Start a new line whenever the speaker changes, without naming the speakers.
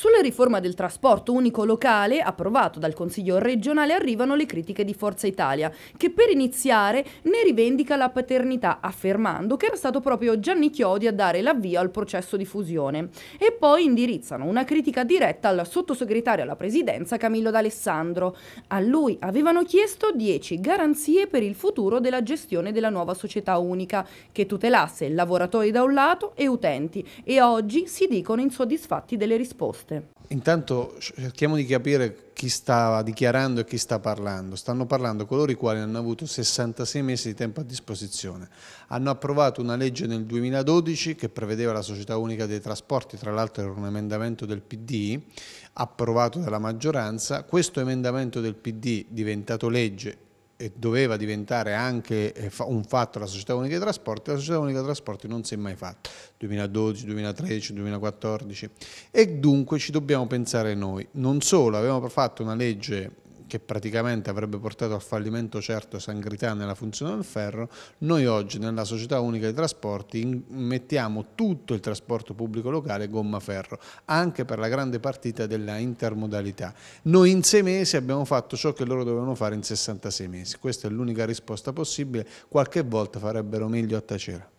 Sulla riforma del trasporto unico locale, approvato dal Consiglio regionale, arrivano le critiche di Forza Italia, che per iniziare ne rivendica la paternità, affermando che era stato proprio Gianni Chiodi a dare l'avvio al processo di fusione. E poi indirizzano una critica diretta al sottosegretario alla presidenza Camillo D'Alessandro. A lui avevano chiesto 10 garanzie per il futuro della gestione della nuova società unica, che tutelasse lavoratori da un lato e utenti, e oggi si dicono insoddisfatti delle risposte proposte.
Intanto cerchiamo di capire chi stava dichiarando e chi sta parlando. Stanno parlando coloro i quali hanno avuto 66 mesi di tempo a disposizione. Hanno approvato una legge nel 2012 che prevedeva la società unica dei trasporti, tra l'altro era un emendamento del PD approvato dalla maggioranza. Questo emendamento del PD diventato legge e doveva diventare anche eh, un fatto la società unica dei trasporti, la società unica dei trasporti non si è mai fatta, 2012, 2013, 2014 e dunque ci dobbiamo pensare noi. Non solo, avevamo fatto una legge che praticamente avrebbe portato al fallimento certo Sangrità nella funzione del ferro, noi oggi nella società unica dei trasporti mettiamo tutto il trasporto pubblico locale gomma ferro, anche per la grande partita della intermodalità. Noi in sei mesi abbiamo fatto ciò che loro dovevano fare in 66 mesi, questa è l'unica risposta possibile, qualche volta farebbero meglio a tacere.